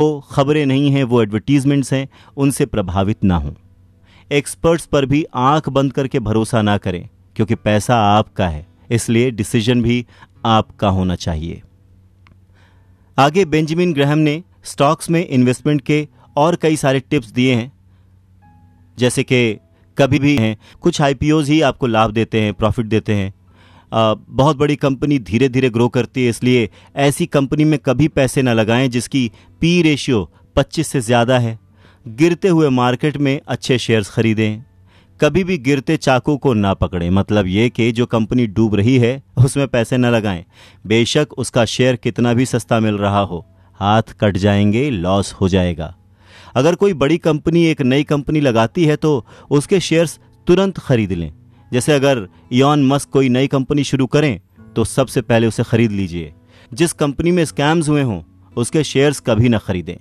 वो खबरें नहीं हैं वो एडवर्टीज़मेंट्स हैं उनसे प्रभावित ना हों एक्सपर्ट्स पर भी आंख बंद करके भरोसा ना करें क्योंकि पैसा आपका है इसलिए डिसीजन भी आपका होना चाहिए आगे बेंजामिन ग्रहम ने स्टॉक्स में इन्वेस्टमेंट के और कई सारे टिप्स दिए हैं जैसे कि कभी भी हैं कुछ आईपीओज ही आपको लाभ देते हैं प्रॉफिट देते हैं बहुत बड़ी कंपनी धीरे धीरे ग्रो करती है इसलिए ऐसी कंपनी में कभी पैसे ना लगाएं जिसकी पी रेशियो 25 से ज़्यादा है गिरते हुए मार्केट में अच्छे शेयर्स खरीदें कभी भी गिरते चाकू को ना पकड़ें मतलब ये कि जो कंपनी डूब रही है उसमें पैसे न लगाएं बेशक उसका शेयर कितना भी सस्ता मिल रहा हो हाथ कट जाएंगे लॉस हो जाएगा अगर कोई बड़ी कंपनी एक नई कंपनी लगाती है तो उसके शेयर्स तुरंत खरीद लें जैसे अगर इन मस्क कोई नई कंपनी शुरू करें तो सबसे पहले उसे खरीद लीजिए जिस कंपनी में स्कैम्स हुए हों उसके शेयर्स कभी ना खरीदें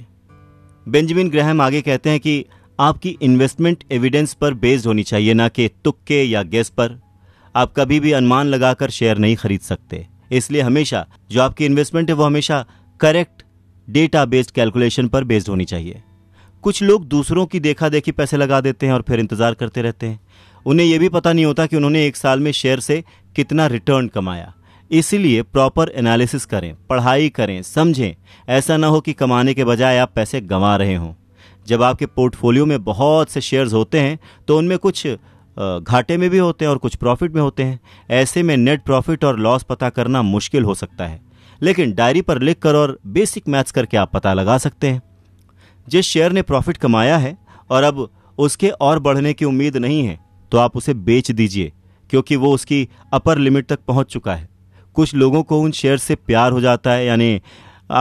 बेंजामिन ग्रहम आगे कहते हैं कि आपकी इन्वेस्टमेंट एविडेंस पर बेस्ड होनी चाहिए ना कि तुक्के या गैस पर आप कभी भी अनुमान लगाकर शेयर नहीं खरीद सकते इसलिए हमेशा जो आपकी इन्वेस्टमेंट है वो हमेशा करेक्ट डेटा बेस्ड कैलकुलेशन पर बेस्ड होनी चाहिए कुछ लोग दूसरों की देखा देखी पैसे लगा देते हैं और फिर इंतज़ार करते रहते हैं उन्हें यह भी पता नहीं होता कि उन्होंने एक साल में शेयर से कितना रिटर्न कमाया इसीलिए प्रॉपर एनालिसिस करें पढ़ाई करें समझें ऐसा ना हो कि कमाने के बजाय आप पैसे गंवा रहे हों जब आपके पोर्टफोलियो में बहुत से शेयर्स होते हैं तो उनमें कुछ घाटे में भी होते हैं और कुछ प्रॉफिट में होते हैं ऐसे में नेट प्रॉफिट और लॉस पता करना मुश्किल हो सकता है लेकिन डायरी पर लिख कर और बेसिक मैथ्स करके आप पता लगा सकते हैं जिस शेयर ने प्रॉफिट कमाया है और अब उसके और बढ़ने की उम्मीद नहीं है तो आप उसे बेच दीजिए क्योंकि वो उसकी अपर लिमिट तक पहुंच चुका है कुछ लोगों को उन शेयर से प्यार हो जाता है यानी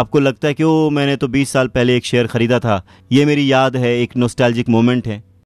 आपको लगता है कि ओ मैंने तो 20 साल पहले एक शेयर ख़रीदा था ये मेरी याद है एक नोस्टैल्जिक मोमेंट है